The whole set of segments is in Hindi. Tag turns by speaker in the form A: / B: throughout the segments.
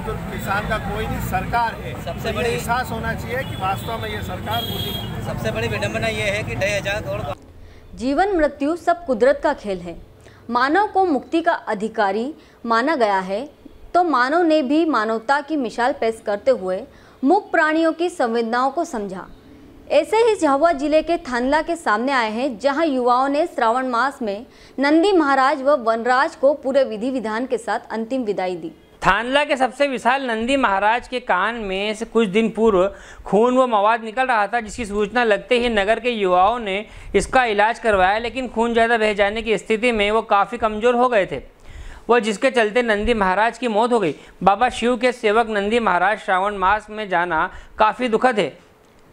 A: मजदूर तो किसान का कोई नहीं सरकार है सबसे तो बड़ी एहसास होना चाहिए कि वास्तव में ये सरकार बोली सबसे बड़ी विडम्बना ये है कि ढाई हजार करोड़
B: जीवन मृत्यु सब कुदरत का खेल है मानव को मुक्ति का अधिकारी माना गया है तो मानव ने भी मानवता की मिसाल पेश करते हुए मुख प्राणियों की संवेदनाओं को समझा ऐसे ही झाबुआ जिले के थानला के सामने आए हैं जहां युवाओं ने श्रावण मास में नंदी महाराज व वनराज को पूरे विधि विधान के साथ अंतिम विदाई दी
A: थानला के सबसे विशाल नंदी महाराज के कान में से कुछ दिन पूर्व खून व मवाद निकल रहा था जिसकी सूचना लगते ही नगर के युवाओं ने इसका इलाज करवाया लेकिन खून ज़्यादा बह जाने की स्थिति में वो काफ़ी कमज़ोर हो गए थे वह जिसके चलते नंदी महाराज की मौत हो गई बाबा शिव के सेवक नंदी महाराज श्रावण मास में जाना काफ़ी दुखद है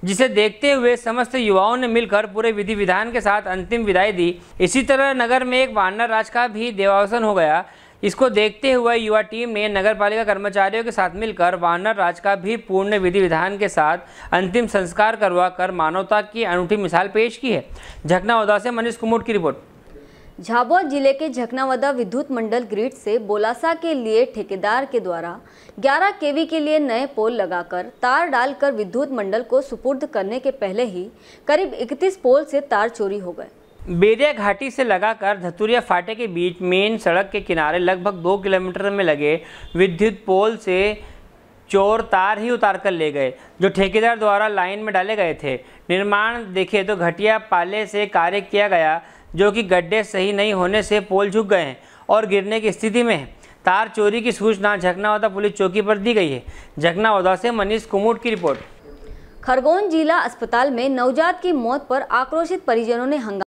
A: जिसे देखते हुए समस्त युवाओं ने मिलकर पूरे विधि विधान के साथ अंतिम विदाई दी इसी तरह नगर में एक वानर राज का भी देवावसन हो गया इसको देखते हुए युवा टीम ने नगर पालिका कर्मचारियों के साथ मिलकर वानर राज का भी पूर्ण विधि विधान के साथ अंतिम संस्कार करवा कर मानवता की अनूठी मिसाल पेश की है झकनावदा से मनीष कुमोट की रिपोर्ट
B: झाबुआ जिले के झकनावदा विद्युत मंडल ग्रिड से बोलासा के लिए ठेकेदार के द्वारा 11 केवी के लिए नए पोल लगाकर तार डालकर विद्युत मंडल को सुपुर्द करने के पहले ही करीब 31 पोल से तार चोरी हो गए
A: बेरिया घाटी से लगाकर धतुरिया फाटे के बीच मेन सड़क के किनारे लगभग दो किलोमीटर में लगे विद्युत पोल से चोर तार ही उतार कर ले गए जो ठेकेदार द्वारा लाइन में डाले गए थे निर्माण देखे तो घटिया पाले से कार्य किया गया जो कि गड्ढे सही नहीं होने से पोल झुक गए हैं और गिरने की स्थिति में है तार चोरी की सूचना झकनावदा पुलिस चौकी पर दी गई है झकनावदा से मनीष कुमुट की रिपोर्ट
B: खरगोन जिला अस्पताल में नवजात की मौत पर आक्रोशित परिजनों ने हंगामा